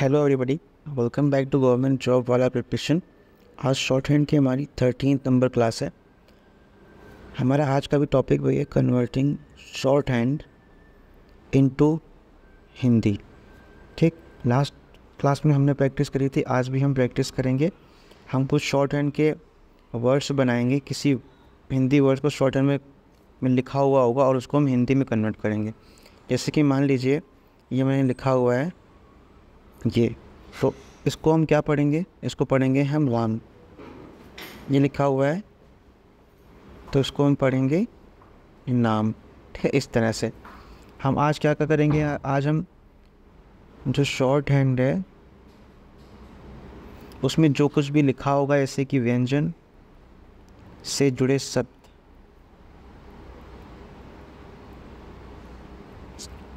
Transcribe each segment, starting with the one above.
hello everybody welcome back to government job वाला preparation आज short hand की हमारी थर्टीन नंबर क्लास है हमारा आज का भी टॉपिक वही है converting short hand into Hindi ठीक लास्ट क्लास में हमने प्रैक्टिस करी थी आज भी हम प्रैक्टिस करेंगे हम कुछ शॉर्ट हैंड के वर्ड्स बनाएंगे किसी हिंदी वर्ड्स को शॉर्ट हैंड में लिखा हुआ होगा और उसको हम हिंदी में कन्वर्ट करेंगे जैसे कि मान लीजिए ये मैंने लिखा हुआ है ये तो इसको हम क्या पढ़ेंगे इसको पढ़ेंगे हम राम ये लिखा हुआ है तो इसको हम पढ़ेंगे नाम ठीक है इस तरह से हम आज क्या क्या करेंगे आज हम जो शॉर्ट हैंड है उसमें जो कुछ भी लिखा होगा जैसे कि व्यंजन से जुड़े शब्द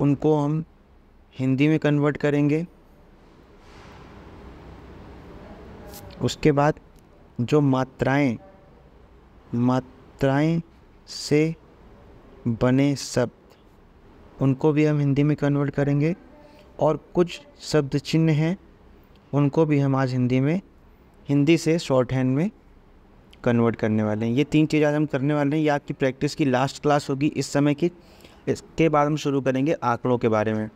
उनको हम हिंदी में कन्वर्ट करेंगे उसके बाद जो मात्राएं मात्राएं से बने शब्द उनको भी हम हिंदी में कन्वर्ट करेंगे और कुछ शब्द चिन्ह हैं उनको भी हम आज हिंदी में हिंदी से शॉर्ट हैंड में कन्वर्ट करने वाले हैं ये तीन चीज़ आज हम करने वाले हैं ये आपकी प्रैक्टिस की लास्ट क्लास होगी इस समय की इसके बाद हम शुरू करेंगे आंकड़ों के बारे में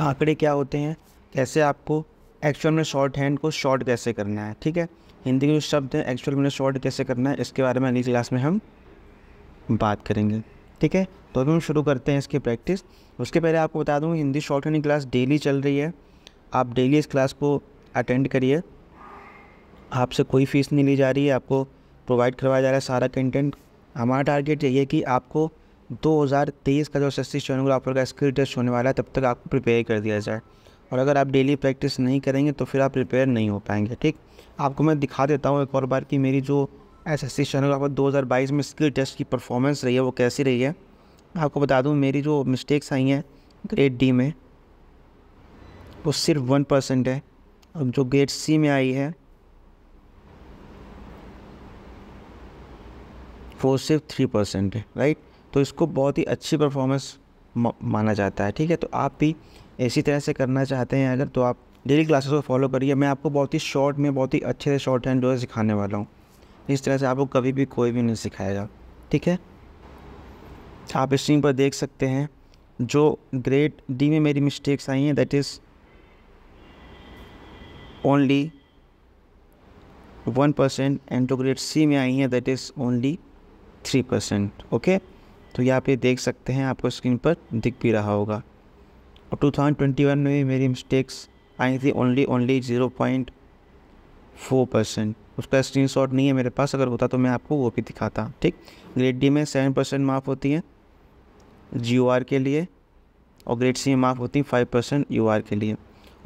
आंकड़े क्या होते हैं कैसे आपको एक्चुअल में शॉर्ट हैंड को शॉर्ट कैसे करना है ठीक है हिंदी के जो शब्द हैं एक्चुअल में शॉर्ट कैसे करना है इसके बारे में अगली क्लास में हम बात करेंगे ठीक है तो अभी हम शुरू करते हैं इसकी प्रैक्टिस उसके पहले आपको बता दूँ Hindi short hand class daily चल रही है आप डेली इस क्लास को अटेंड करिए आपसे कोई फ़ीस नहीं ली जा रही है आपको प्रोवाइड करवाया जा रहा है सारा कंटेंट हमारा टारगेट यही है कि आपको 2023 का जो एस एस सी लोग का स्किल टेस्ट होने वाला है तब तक आपको प्रिपेयर कर दिया जाए और अगर आप डेली प्रैक्टिस नहीं करेंगे तो फिर आप प्रिपेयर नहीं हो पाएंगे ठीक आपको मैं दिखा देता हूँ एक और बार कि मेरी जो एस एस सी शनल दो हज़ार बाईस में स्किल टेस्ट की परफॉर्मेंस रही है वो कैसी रही है आपको बता दूँ मेरी जो मिस्टेक्स आई हैं ग्रेड डी में वो सिर्फ वन परसेंट है और जो ग्रेड सी में आई है वो सिर्फ थ्री परसेंट है राइट तो इसको बहुत ही अच्छी परफॉर्मेंस माना जाता है ठीक है तो आप भी इसी तरह से करना चाहते हैं अगर तो आप डेली क्लासेस को फॉलो करिए मैं आपको बहुत ही शॉर्ट में बहुत ही अच्छे से शॉर्ट हैंड जो है सिखाने वाला हूँ इस तरह से आपको कभी भी कोई भी नहीं सिखाएगा ठीक है आप स्क्रीन पर देख सकते हैं जो ग्रेड डी में मेरी मिस्टेक्स आई हैं that is only one percent and जो ग्रेड सी में आई हैं that is only three percent okay तो यहाँ पे देख सकते हैं आपको स्क्रीन पर दिख भी रहा होगा और 2021 में भी मेरी मिस्टेक्स आई थी only only zero point four percent उसका शॉट नहीं है मेरे पास अगर होता तो मैं आपको वो भी दिखाता ठीक ग्रेड डी में सेवन परसेंट माफ़ होती है जी के लिए और ग्रेड सी में माफ़ होती है फाइव परसेंट यू के लिए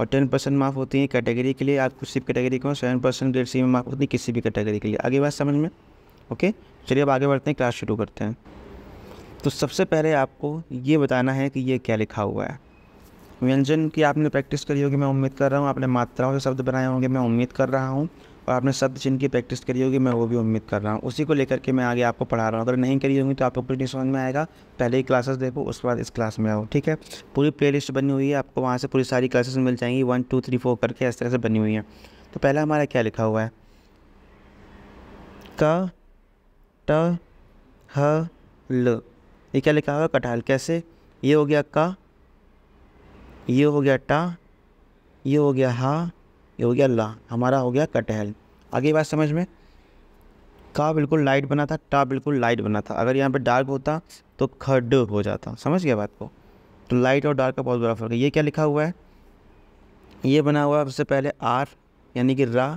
और टेन परसेंट माफ़ होती है कैटेगरी के लिए आप किसी भी कैटेगरी हो सेवन परसेंट ग्रेड सी में माफ़ होती है किसी भी कैटेगरी के लिए आगे बात समझ में ओके चलिए अब आगे बढ़ते हैं क्लास शुरू करते हैं तो सबसे पहले आपको ये बताना है कि ये क्या लिखा हुआ है व्यंजन की आपने प्रैक्टिस करी होगी मैं उम्मीद कर रहा हूँ आपने मात्राओं के शब्द बनाए होंगे मैं उम्मीद कर रहा हूँ और आपने शब्द चिन्ह की प्रैक्टिस करी होगी मैं वो भी उम्मीद कर रहा हूँ उसी को लेकर के मैं आगे आपको पढ़ा रहा हूँ अगर नहीं करी होगी तो आपको कुछ नहीं समझ में आएगा पहले ही क्लासेस देखो उसके बाद इस क्लास में आओ ठीक है पूरी प्ले बनी हुई है आपको वहाँ से पूरी सारी क्लासेस मिल जाएंगी वन टू थ्री फोर करके इस तरह से बनी हुई है तो पहला हमारा क्या लिखा हुआ है क ट ह ल ये क्या लिखा हुआ है कटहल कैसे ये हो गया का ये हो गया टा ये हो गया हा ये हो गया ला हमारा हो गया कटहल आगे बात समझ में का बिल्कुल लाइट बना था टा बिल्कुल लाइट बना था अगर यहाँ पे डार्क होता तो खड हो जाता समझ गया बात को तो लाइट और डार्क का बहुत बड़ा फर्क है ये क्या लिखा हुआ है ये बना हुआ है सबसे पहले आर यानी कि रा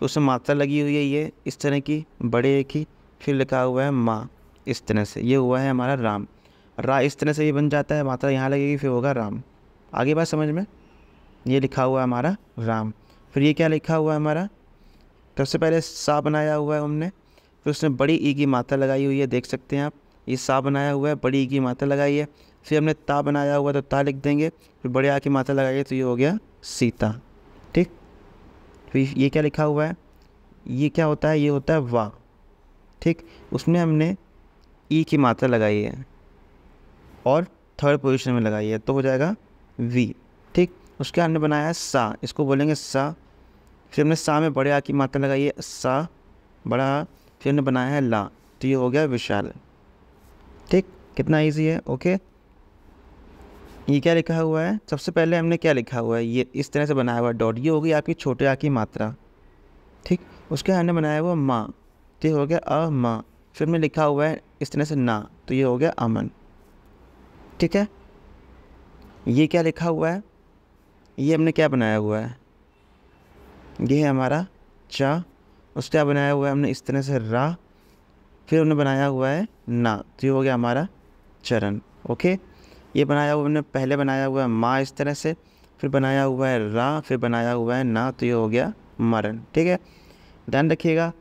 तो उससे मात्रा लगी हुई है ये इस तरह की बड़े एक ही फिर लिखा हुआ है माँ इस तरह से ये हुआ है हमारा राम रा इस तरह से ये बन जाता है मात्रा यहाँ लगेगी फिर होगा राम आगे बात समझ में ये लिखा हुआ है हमारा राम फिर ये क्या लिखा हुआ है हमारा सबसे पहले सा बनाया हुआ है हमने फिर उसने बड़ी ई की मात्रा लगाई हुई है देख सकते हैं आप ये सा बनाया हुआ है बड़ी ई की मात्रा लगाई है फिर हमने ता बनाया हुआ तो ता लिख देंगे फिर बड़े आ की मात्रा लगाई तो ये हो गया सीता ठीक फिर तो ये क्या लिखा हुआ है ये क्या होता है ये होता है वाह ठीक उसमें हमने ई की मात्रा लगाई है और थर्ड पोजीशन में लगाई है तो हो जाएगा वी ठीक उसके हमने बनाया है सा इसको बोलेंगे सा फिर हमने सा में बड़े आ की मात्रा लगाई है सा बड़ा फिर हमने बनाया है ला तो ये हो गया विशाल ठीक कितना इजी है ओके ये क्या लिखा हुआ है सबसे पहले हमने क्या लिखा हुआ है ये इस तरह से बनाया हुआ है डॉट ये हो गई आपकी छोटे आ की मात्रा ठीक उसके हमने बनाया हुआ माँ तो ये हो गया अ माँ फिर हमने लिखा हुआ है इस तरह से ना तो ये हो गया अमन ठीक है ये क्या लिखा हुआ है ये हमने क्या बनाया हुआ है ये है हमारा चा उस क्या बनाया हुआ है हमने इस तरह से रा फिर हमने बनाया हुआ है ना तो ये हो गया हमारा चरण ओके ये बनाया हुआ हमने पहले बनाया हुआ है माँ इस तरह से फिर बनाया हुआ है रा फिर बनाया हुआ है ना तो ये हो गया मरण ठीक है ध्यान रखिएगा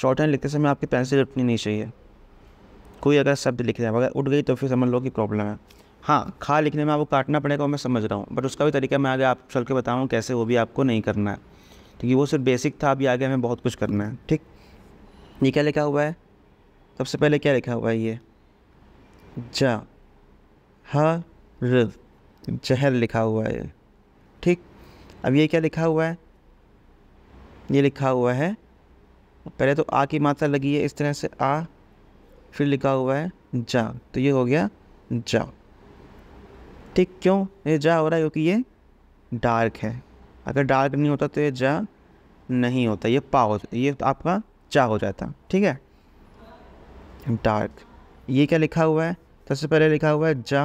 शॉर्ट हैंड लिखते समय आपकी पेंसिल उठनी नहीं चाहिए कोई अगर शब्द लिख जाए अगर उठ गई तो फिर समझ लो कि प्रॉब्लम है हाँ खा लिखने में आपको काटना पड़ेगा वो मैं समझ रहा हूँ बट उसका भी तरीका मैं आगे आप चल के बताऊँ कैसे वो भी आपको नहीं करना है क्योंकि वो सिर्फ बेसिक था अभी आगे हमें बहुत कुछ करना है ठीक ये क्या लिखा हुआ है सबसे पहले क्या लिखा हुआ है ये जा ह जहर लिखा हुआ है ठीक अब ये क्या लिखा हुआ है ये लिखा हुआ है पहले तो आ की मात्रा लगी है इस तरह से आ फिर लिखा हुआ है जा तो ये हो गया जा ठीक क्यों ये जा हो रहा है क्योंकि ये डार्क है अगर डार्क नहीं होता तो ये जा नहीं होता ये पा हो ये आपका जा हो जाता ठीक है डार्क ये क्या लिखा हुआ है सबसे पहले लिखा हुआ है जा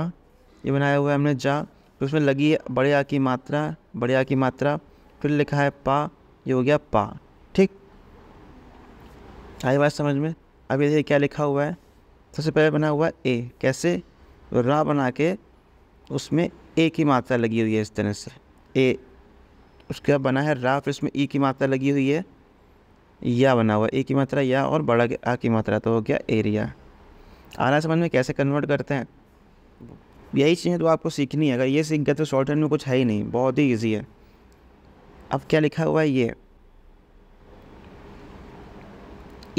ये बनाया हुआ है हमने जा तो उसमें लगी है बड़े आ की मात्रा बड़े आ की मात्रा फिर लिखा है पा ये हो गया पा ठीक आई बात समझ में अब ये क्या लिखा हुआ है सबसे पहले बना हुआ है ए कैसे रा बना के उसमें ए की मात्रा लगी हुई है इस तरह से ए उसका बना है रा फिर इसमें ई की मात्रा लगी हुई है या बना हुआ ए की मात्रा या और बड़ा आ की मात्रा तो हो गया एरिया आ रहा समझ में कैसे कन्वर्ट करते हैं यही चीज़ें तो आपको सीखनी है अगर ये सीख गए तो शॉर्ट हैंड में कुछ है ही नहीं बहुत ही ईजी है अब क्या लिखा हुआ है ये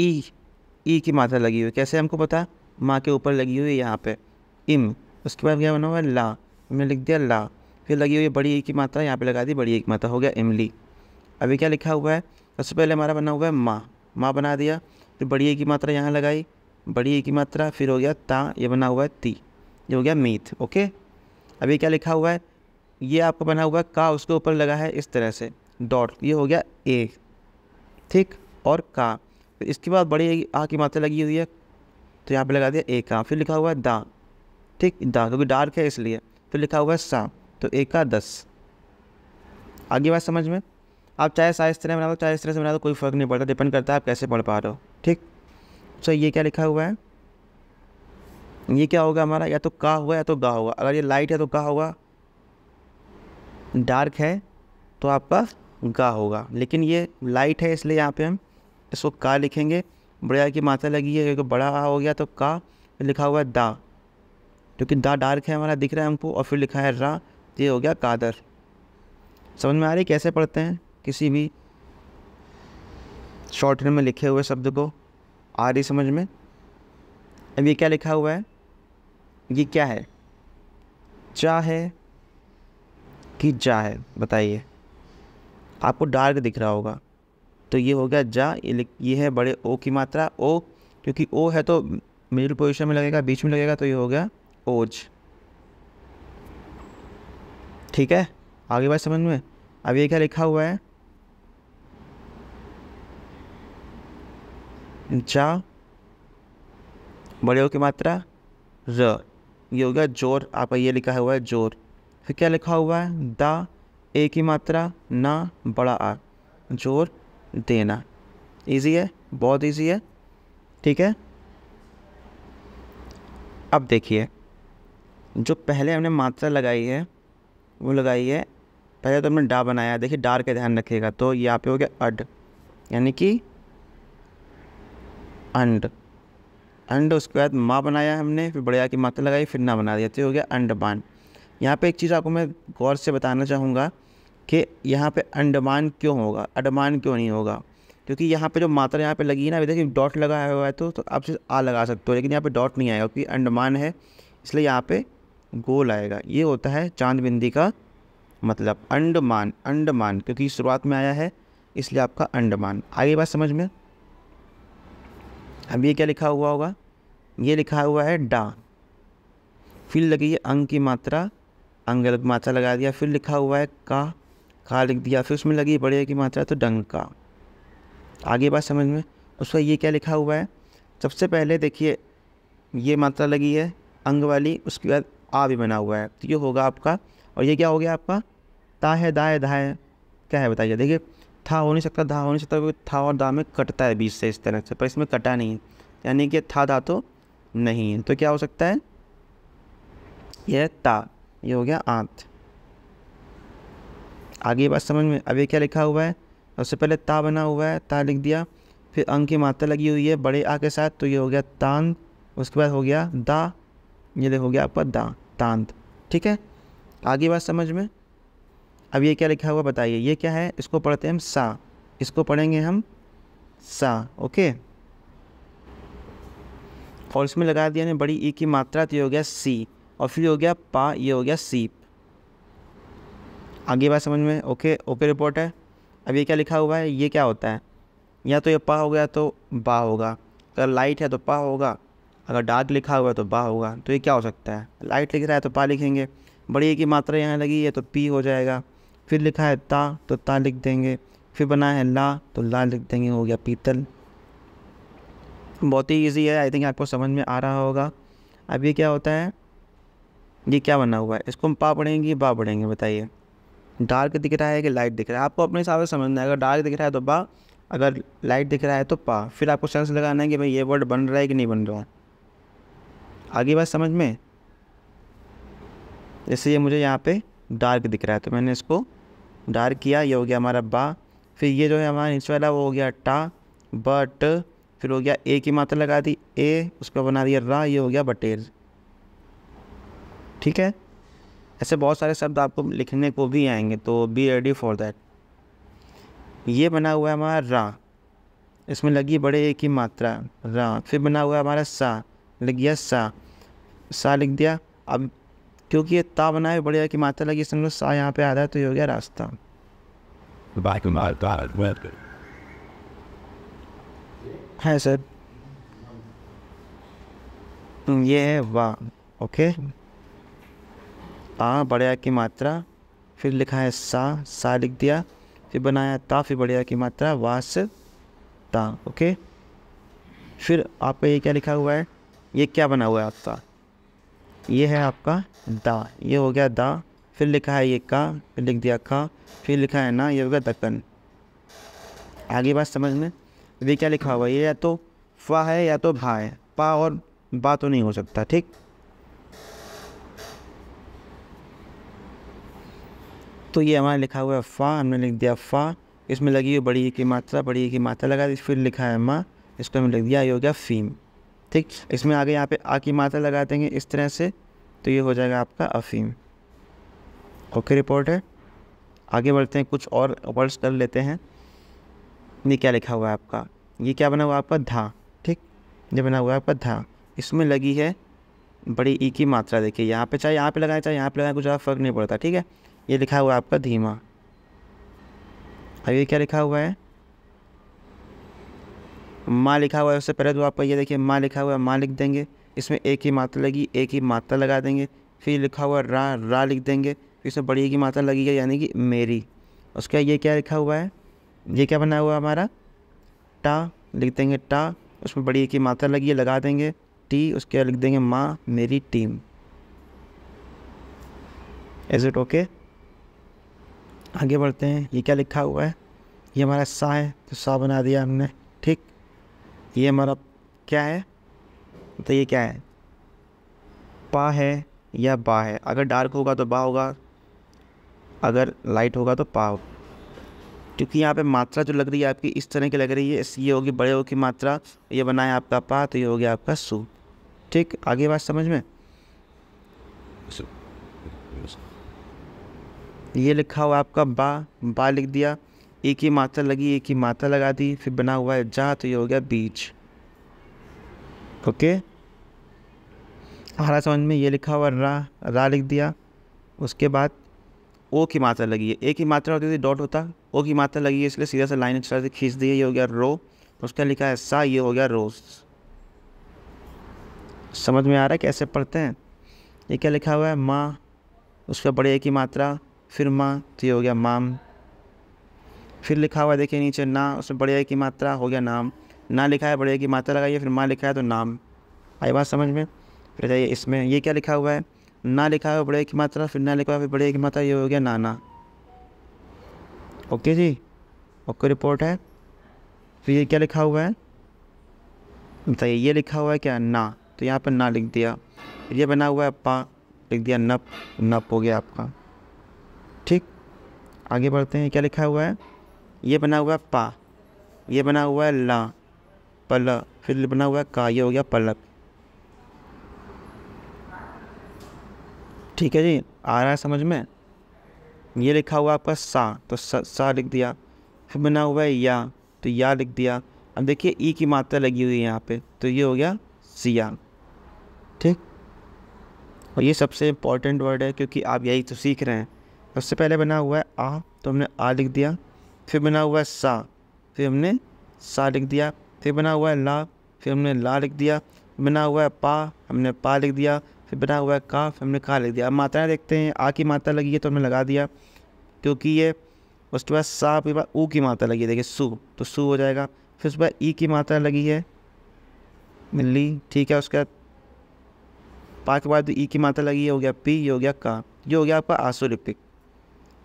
ई ई की मात्रा लगी हुई कैसे हमको पता माँ के ऊपर लगी हुई है यहाँ पे इम उसके बाद क्या बना हुआ है ला मैंने लिख दिया ला फिर लगी हुई बड़ी एक की मात्रा यहाँ पे लगा दी बड़ी एक मात्रा हो गया इमली अभी क्या लिखा हुआ है सबसे पहले हमारा बना हुआ है माँ माँ बना दिया फिर बड़ी एक की मात्रा यहाँ लगाई बड़ी एक की मात्रा फिर हो गया ता ये बना हुआ है ती ये हो गया मीथ ओके अभी क्या लिखा हुआ है ये आपको बना हुआ है का उसके ऊपर लगा है इस तरह से डॉट ये हो गया ए ठीक और का फिर इसके बाद बड़ी आ की मात्रा लगी हुई है तो यहाँ पे लगा दिया ए का फिर लिखा हुआ है दा ठीक दा क्योंकि डार्क है इसलिए तो लिखा है सा तो एकादश आगे बात समझ में आप चाहे सा इस तरह बना दो चाहे इस तरह से बना दो कोई फ़र्क नहीं पड़ता डिपेंड करता है आप कैसे पढ़ पा रहे हो ठीक सो ये क्या लिखा हुआ है ये क्या होगा हमारा या तो का हुआ या तो गा होगा अगर ये लाइट है तो का होगा डार्क है तो आपका गा होगा लेकिन ये लाइट है इसलिए यहाँ पे हम इसको का लिखेंगे बड़े की मात्रा लगी है क्योंकि बड़ा आ हो गया तो का लिखा हुआ है दा क्योंकि द डार्क है हमारा दिख रहा है हमको और फिर लिखा है रा ये हो गया कादर समझ में आ रही कैसे पढ़ते हैं किसी भी शॉर्ट में लिखे हुए शब्द को आ रही समझ में अब ये क्या लिखा हुआ है ये क्या है चा है कि जा है बताइए आपको डार्क दिख रहा होगा तो ये हो गया जा ये, ये है बड़े ओ की मात्रा ओ क्योंकि ओ है तो मिडिल पोजीशन में लगेगा बीच में लगेगा तो ये हो गया ओज ठीक है आगे बात समझ में अब ये क्या लिखा हुआ है जा बड़े की मात्रा र ये हो गया जोर आप ये लिखा हुआ है जोर फिर क्या लिखा हुआ है दा ए की मात्रा ना बड़ा आ जोर देना इजी है बहुत इजी है ठीक है अब देखिए जो पहले हमने मात्रा लगाई है वो लगाई है पहले तो हमने डा बनाया देखिए डार का ध्यान रखिएगा तो यहाँ पे हो गया अड यानी कि अंड अंड उसके बाद माँ बनाया हमने फिर बड़े की मात्रा लगाई फिर ना बना दिया तो हो गया अंडमान यहाँ पे एक चीज़ आपको मैं गौर से बताना चाहूँगा कि यहाँ पे अंडमान क्यों होगा अडमान क्यों नहीं होगा क्योंकि यहाँ पे जो मात्रा यहाँ पे लगी है ना अभी देखिए डॉट लगाया हुआ है तो, तो आप सिर्फ आ लगा सकते हो लेकिन यहाँ पे डॉट नहीं आएगा क्योंकि अंडमान है इसलिए यहाँ पे गोल आएगा ये होता है चांद बिंदी का मतलब अंडमान अंडमान क्योंकि शुरुआत में आया है इसलिए आपका अंडमान आगे बात समझ में अब ये क्या लिखा हुआ होगा ये लिखा हुआ है डा फिर लगी है अंग की मात्रा अंग अलग मात्रा लगा दिया फिर लिखा हुआ है का का लिख दिया फिर उसमें लगी बड़े की मात्रा तो डंग का आगे बात समझ में उसका ये क्या लिखा हुआ है सबसे पहले देखिए ये मात्रा लगी है अंग वाली उसके बाद आ भी बना हुआ है तो ये होगा आपका और ये क्या हो गया आपका ता है दाए धाए क्या है बताइए देखिए था हो नहीं सकता धा हो नहीं सकता क्योंकि था और दा में कटता है बीच से इस तरह से पर इसमें कटा नहीं है यानी कि था धा तो नहीं है तो क्या हो सकता है यह ता ये हो गया आंत आगे बात समझ में अभी क्या लिखा हुआ है उससे पहले ता बना हुआ है ता लिख दिया फिर अंक की मात्रा लगी हुई है बड़े आ के साथ तो ये हो गया तान उसके बाद हो गया दा ये हो गया आपका दा वृत्तांत ठीक है आगे बात समझ में अब ये क्या लिखा हुआ बताइए ये क्या है इसको पढ़ते हैं हम सा इसको पढ़ेंगे हम सा ओके और इसमें लगा दिया ने बड़ी ई की मात्रा तो ये हो गया सी और फिर हो गया पा ये हो गया सीप आगे बात समझ में ओके ओके रिपोर्ट है अब ये क्या लिखा हुआ है ये क्या होता है या तो ये पा हो गया तो बा होगा अगर लाइट है तो पा होगा अगर डार्क लिखा हुआ है तो बा होगा तो ये क्या हो सकता है लाइट लिख रहा है तो पा लिखेंगे बड़ी की मात्रा यहाँ लगी है तो पी हो जाएगा फिर लिखा है ता तो ता लिख देंगे फिर बना है ला तो ला लिख देंगे हो गया पीतल बहुत ही ईजी है आई थिंक आपको समझ में आ रहा होगा अब ये क्या होता है ये क्या बना हुआ है इसको हम पा पढ़ेंगे बा पढ़ेंगे बताइए डार्क दिख रहा है कि लाइट दिख रहा है आपको अपने हिसाब से समझना है अगर डार्क दिख रहा है तो बा अगर लाइट दिख रहा है तो पा फिर आपको सेंस लगाना है कि भाई ये वर्ड बन रहा है कि नहीं बन रहा है आगे बात समझ में जैसे ये मुझे यहाँ पे डार्क दिख रहा है तो मैंने इसको डार्क किया ये हो गया हमारा बा फिर ये जो है हमारा नीचे वाला वो हो गया टा बट फिर हो गया ए की मात्रा लगा दी ए उसको बना दिया रा ये हो गया बटेर ठीक है ऐसे बहुत सारे शब्द आपको लिखने को भी आएंगे तो बी रेडी फॉर दैट ये बना हुआ है हमारा रा इसमें लगी बड़े ए की मात्रा रा फिर बना हुआ है हमारा सा लग गया सा सा लिख दिया अब क्योंकि ये ता बना है बढ़िया कि माता लगी संग सा यहाँ पे आ रहा है तो ये हो गया रास्ता है सर हम्म, ये है वाह ओके आ हाँ, बढ़िया की मात्रा फिर लिखा है सा सा लिख दिया फिर बनाया ता फिर बढ़िया की मात्रा वास ता ओके फिर आप पे ये क्या लिखा हुआ है ये क्या बना हुआ है आपका ये है आपका दा ये हो गया दा फिर लिखा है ये का फिर लिख दिया खा फिर लिखा है ना ये हो गया दक्कन आगे बात समझ में ये क्या लिखा हुआ है ये या तो फा है या तो भा है पा और बा तो नहीं हो सकता ठीक तो ये हमारा लिखा हुआ है फ़ा हमने लिख दिया फ़ा इसमें लगी हुई बड़ी की मात्रा बड़ी की मात्रा लगा दी फिर लिखा है माँ इसको हमने लिख दिया ये हो गया फ़ीम ठीक इसमें आगे यहाँ पे आ की मात्रा लगा देंगे इस तरह से तो ये हो जाएगा आपका अफीम ओके रिपोर्ट है आगे बढ़ते हैं कुछ और वर्ड्स कर लेते हैं ये क्या लिखा हुआ है आपका ये क्या बना हुआ आपका धा ठीक ये बना हुआ है आपका धा इसमें लगी है बड़ी ई की मात्रा देखिए यहाँ पे चाहे यहाँ पे लगाए चाहे यहाँ पे लगाए कुछ ज़्यादा फ़र्क नहीं पड़ता ठीक है ये लिखा हुआ है आपका धीमा अब ये क्या लिखा हुआ है माँ लिखा हुआ है उससे पहले तो आपका ये देखिए माँ लिखा हुआ है माँ लिख देंगे इसमें एक ही मात्रा लगी एक ही मात्रा लगा देंगे फिर लिखा हुआ रा रा लिख देंगे फिर इसमें बड़ी की मात्रा लगी है यानी कि मेरी उसका ये क्या लिखा हुआ है ये क्या बना हुआ हमारा टा लिख देंगे टा उसमें बड़ी की मात्रा लगी है लगा देंगे टी उसके लिख देंगे माँ मेरी टीम इज़ इट ओके आगे बढ़ते हैं ये क्या लिखा हुआ है ये हमारा सा है तो सा बना दिया हमने ये हमारा क्या है तो ये क्या है पा है या बा है अगर डार्क होगा तो बा होगा अगर लाइट होगा तो पा होगा क्योंकि यहाँ पे मात्रा जो लग रही है आपकी इस तरह की लग रही है ये होगी बड़े हो की मात्रा ये बना है आपका पा तो ये हो गया आपका सु ठीक आगे बात समझ में ये लिखा हुआ आपका बा बा लिख दिया एक ही मात्रा लगी एक ही मात्रा लगा दी फिर बना हुआ है जा तो ये हो गया बीज ओके हरा समझ में ये लिखा हुआ रा रा लिख दिया उसके बाद ओ की मात्रा लगी है एक ही मात्रा होती थी डॉट होता ओ की मात्रा लगी है इसलिए सीधा सा लाइन अच्छा से खींच दी ये हो गया रो तो उसका लिखा है सा ये हो गया रोज़ समझ में आ रहा है कैसे पढ़ते हैं ये क्या लिखा हुआ है माँ उसका बड़े एक ही मात्रा फिर माँ तो ये हो गया माम फिर लिखा हुआ है देखिए नीचे ना उसमें बड़े की मात्रा हो गया नाम ना लिखा है बड़े की मात्रा लगाइए फिर माँ लिखा है तो नाम आई बात समझ में फिर जाइए इसमें ये क्या लिखा हुआ है ना लिखा है बड़े की मात्रा फिर ना लिखा हुआ फिर बड़े की मात्रा ये हो गया नाना ओके जी ओके रिपोर्ट है फिर ये क्या लिखा हुआ है बताइए ये लिखा हुआ है क्या ना तो यहाँ पर ना लिख दिया फिर ये बना हुआ है पा लिख दिया नप नप हो गया आपका ठीक आगे बढ़ते हैं क्या लिखा हुआ है ये बना हुआ है पा ये बना हुआ है ला पल फिर बना हुआ है का ये हो गया पलक ठीक है जी आ रहा है समझ में ये लिखा हुआ आपका सा तो सा, सा लिख दिया फिर बना हुआ है या तो या लिख दिया अब देखिए ई की मात्रा लगी हुई है यहाँ पे तो ये हो गया सिया ठीक और ये सबसे इम्पॉर्टेंट वर्ड है क्योंकि आप यही तो सीख रहे हैं सबसे पहले बना हुआ है आ तो हमने आ लिख दिया फिर बना हुआ है सा फिर हमने सा लिख दिया फिर बना हुआ है ला फिर हमने ला लिख दिया बना हुआ है पा हमने पा लिख दिया फिर बना हुआ है का फिर हमने का लिख दिया अब मात्राएँ देखते हैं आ की मात्रा लगी है तो हमने लगा दिया क्योंकि ये उसके बाद सा के बाद ऊ की मात्रा लगी है देखिए सु तो सु हो जाएगा फिर उसके बाद ई की मात्रा लगी है मिली ठीक है उसके बाद पा के बाद ई की मात्रा लगी है हो गया पी ये हो गया का ये हो गया आपका आसोलिपिक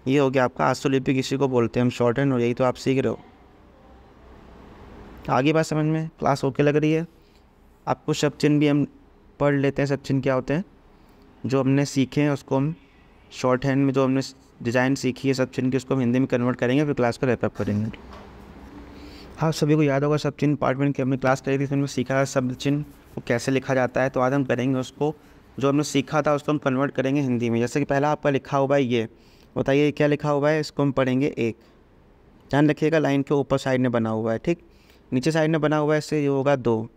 ये हो गया आपका आस्टोलिपिक तो इसी को बोलते हैं हम शॉर्ट हैंड और यही तो आप सीख रहे हो आगे बात समझ में क्लास ओके लग रही है आपको सब चिन्ह भी हम पढ़ लेते हैं सब चिन्ह क्या होते हैं जो हमने सीखे हैं उसको हम शॉर्ट हैंड में जो हमने डिज़ाइन सीखी है सब चिन्ह की उसको हम हिंदी में कन्वर्ट करेंगे फिर क्लास को रैपअप करेंगे हाँ सभी को याद होगा सब चिन्ह पार्ट वन की हमने क्लास करी थी उसमें सीखा सब चिन्ह को कैसे लिखा जाता है तो आज हम करेंगे उसको जो हमने सीखा था उसको हम कन्वर्ट करेंगे हिंदी में जैसे कि पहला आपका लिखा हुआ है ये बताइए क्या लिखा हुआ है इसको हम पढ़ेंगे एक ध्यान रखिएगा लाइन के ऊपर साइड में बना हुआ है ठीक नीचे साइड में बना हुआ है इससे ये होगा दो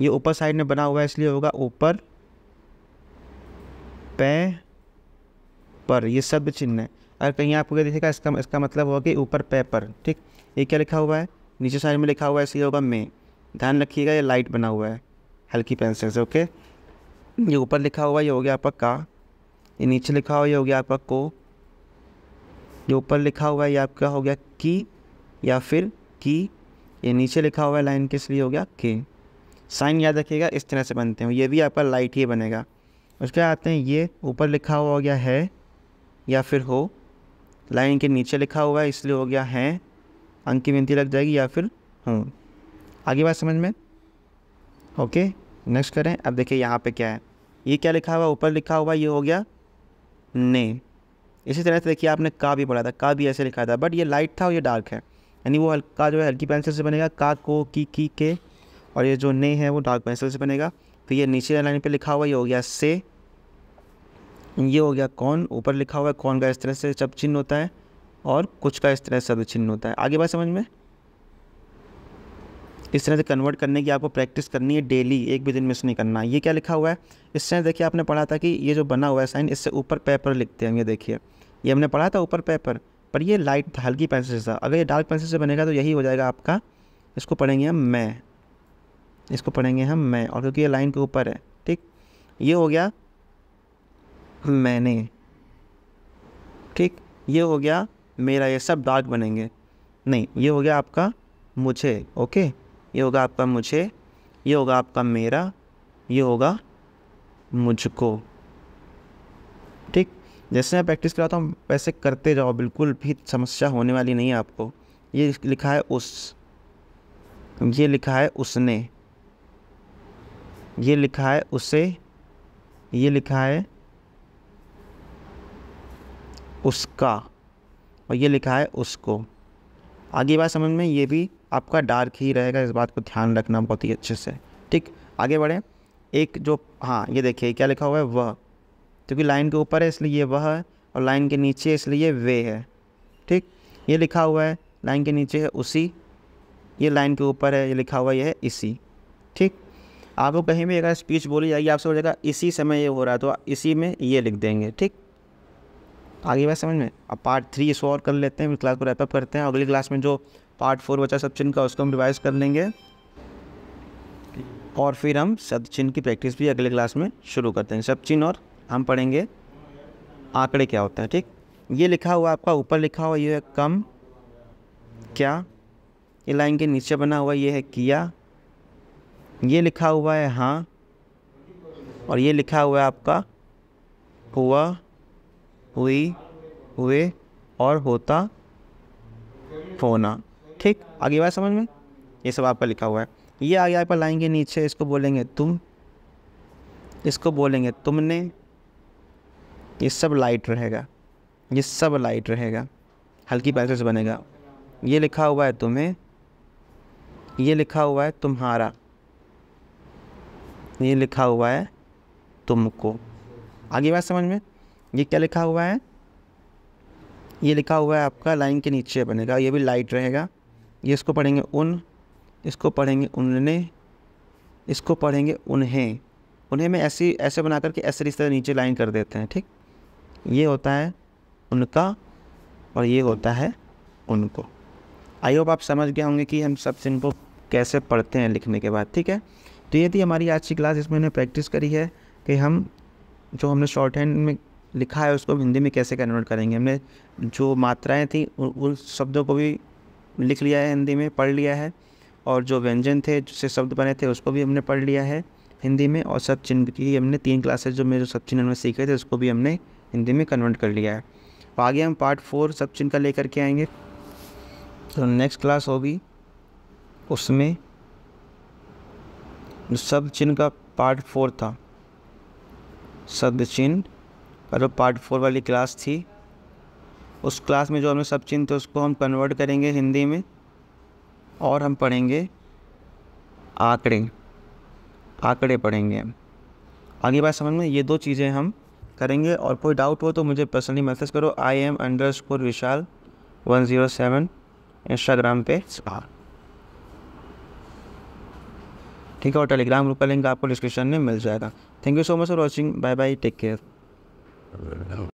ये ऊपर साइड में बना हुआ है इसलिए होगा ऊपर पे पर ये शब्द चिन्ह है अगर कहीं आपको क्या दिखेगा इसका इसका मतलब होगा कि ऊपर पे पर ठीक ये क्या लिखा हुआ है नीचे साइड में लिखा हुआ है इसलिए होगा में ध्यान रखिएगा ये लाइट बना हुआ है हल्की पेंसिल से ओके ये ऊपर लिखा हुआ ये हो गया आपका का ये नीचे लिखा हुआ ये हो गया आपका को जो ऊपर लिखा हुआ है ये आपका हो गया की या फिर की ये नीचे लिखा हुआ है लाइन किस लिए हो गया के साइन याद रखिएगा इस तरह से बनते हैं ये भी आपका लाइट ही बनेगा उसके आते हैं ये ऊपर लिखा हुआ हो गया है या फिर हो लाइन के नीचे लिखा हुआ है इसलिए हो गया है अंक की विनती लग जाएगी या फिर हूँ आगे बात समझ में ओके नेक्स्ट करें अब देखिए यहाँ पे क्या है ये क्या लिखा हुआ ऊपर लिखा हुआ ये हो गया नेम इसी तरह से देखिए आपने का भी पढ़ा था का भी ऐसे लिखा था बट ये लाइट था और ये डार्क है यानी वो हल्का जो है हल्की पेंसिल से बनेगा का को की की के और ये जो ने है वो डार्क पेंसिल से बनेगा तो ये नीचे लाइन पे लिखा हुआ ये हो गया से ये हो गया कौन ऊपर लिखा हुआ है कौन का इस तरह से सब चिन्ह होता है और कुछ का इस तरह से सब चिन्ह होता है आगे बात समझ में इस तरह से कन्वर्ट करने की आपको प्रैक्टिस करनी है डेली एक भी दिन मिस नहीं करना ये क्या लिखा हुआ है इस तरह देखिए आपने पढ़ा था कि ये जो बना हुआ है साइन इससे ऊपर पेपर लिखते हैं ये देखिए ये हमने पढ़ा था ऊपर पेपर पर ये लाइट था हल्की पेंसिल से था अगर ये डार्क पेंसिल से बनेगा तो यही हो जाएगा आपका इसको पढ़ेंगे हम मैं इसको पढ़ेंगे हम मैं और क्योंकि ये लाइन के ऊपर है ठीक ये हो गया मैंने ठीक ये हो गया मेरा ये सब डार्क बनेंगे नहीं ये हो गया आपका मुझे ओके ये होगा आपका मुझे ये होगा आपका मेरा ये होगा मुझको ठीक जैसे मैं प्रैक्टिस कराता हूँ वैसे करते जाओ बिल्कुल भी समस्या होने वाली नहीं है आपको ये लिखा है उस ये लिखा है उसने ये लिखा है उसे ये लिखा है उसका और ये लिखा है उसको आगे बात समझ में ये भी आपका डार्क ही रहेगा इस बात को ध्यान रखना बहुत ही अच्छे से ठीक आगे बढ़े एक जो हाँ ये देखिए क्या लिखा हुआ है वह क्योंकि लाइन के ऊपर है इसलिए ये वह है और लाइन के नीचे इसलिए वे है ठीक ये लिखा हुआ है लाइन के नीचे है उसी ये लाइन के ऊपर है ये लिखा हुआ ये है इसी ठीक आपको कहीं भी अगर स्पीच बोली जाएगी आपसे हो जाएगा इसी समय ये हो रहा है तो इसी में ये लिख देंगे ठीक आगे बात समझ में अब पार्ट थ्री सॉल्व और कर लेते हैं क्लास को रैपअप करते हैं अगली क्लास में जो पार्ट फोर बचा सब चिन्ह का उसको हम रिवाइज कर लेंगे और फिर हम सब चिन्ह की प्रैक्टिस भी अगले क्लास में शुरू करते हैं सब चिन्ह और हम पढ़ेंगे आंकड़े क्या होते हैं ठीक ये लिखा हुआ आपका ऊपर लिखा हुआ ये है कम क्या ये लाइन के नीचे बना हुआ ये है किया ये लिखा हुआ है हाँ और ये लिखा हुआ है आपका हुआ हुई हुए और होता होना ठीक आगे बात समझ में ये सब आपका लिखा हुआ है ये आगे आप लाएंगे नीचे इसको बोलेंगे तुम इसको बोलेंगे तुमने ये सब लाइट रहेगा ये सब लाइट रहेगा हल्की पैसे से बनेगा ये लिखा हुआ है तुम्हें ये लिखा हुआ है तुम्हारा ये लिखा हुआ है तुमको आगे बात समझ में ये क्या लिखा हुआ है ये लिखा हुआ है आपका लाइन के नीचे बनेगा ये भी लाइट रहेगा ये इसको पढ़ेंगे उन इसको पढ़ेंगे उनने इसको पढ़ेंगे उन्हें उन्हें में ऐसी ऐसे बना करके ऐसे रिश्ते नीचे लाइन कर देते हैं ठीक ये होता है उनका और ये होता है उनको आई होप आप समझ गए होंगे कि हम सब इनको कैसे पढ़ते हैं लिखने के बाद ठीक है तो ये थी हमारी आज की क्लास इसमें हमने प्रैक्टिस करी है कि हम जो हमने शॉर्ट हैंड में लिखा है उसको हिंदी में कैसे कन्वर्ट करेंगे हमने जो मात्राएँ थी उन शब्दों को भी लिख लिया है हिंदी में पढ़ लिया है और जो व्यंजन थे जिससे शब्द बने थे उसको भी हमने पढ़ लिया है हिंदी में और सब चिन्ह की हमने तीन क्लासेस जो मेरे सब चिन्ह में सीखे थे उसको भी हमने हिंदी में कन्वर्ट कर लिया है आगे हम पार्ट फोर सब चिन्ह का लेकर के आएंगे तो नेक्स्ट क्लास होगी उसमें सब चिन्ह का पार्ट फोर था शब्द चिन्ह और पार्ट फोर वाली क्लास थी उस क्लास में जो हमने सब चिन्ह थे उसको हम कन्वर्ट करेंगे हिंदी में और हम पढ़ेंगे आंकड़े आंकड़े पढ़ेंगे हम आगे बात समझ में ये दो चीज़ें हम करेंगे और कोई डाउट हो तो मुझे पर्सनली मैसेज करो I am under score Vishal one zero seven Instagram पे ठीक है और टेलीग्राम ग्रुप का लिंक आपको डिस्क्रिप्शन में मिल जाएगा thank you so much for watching bye bye take care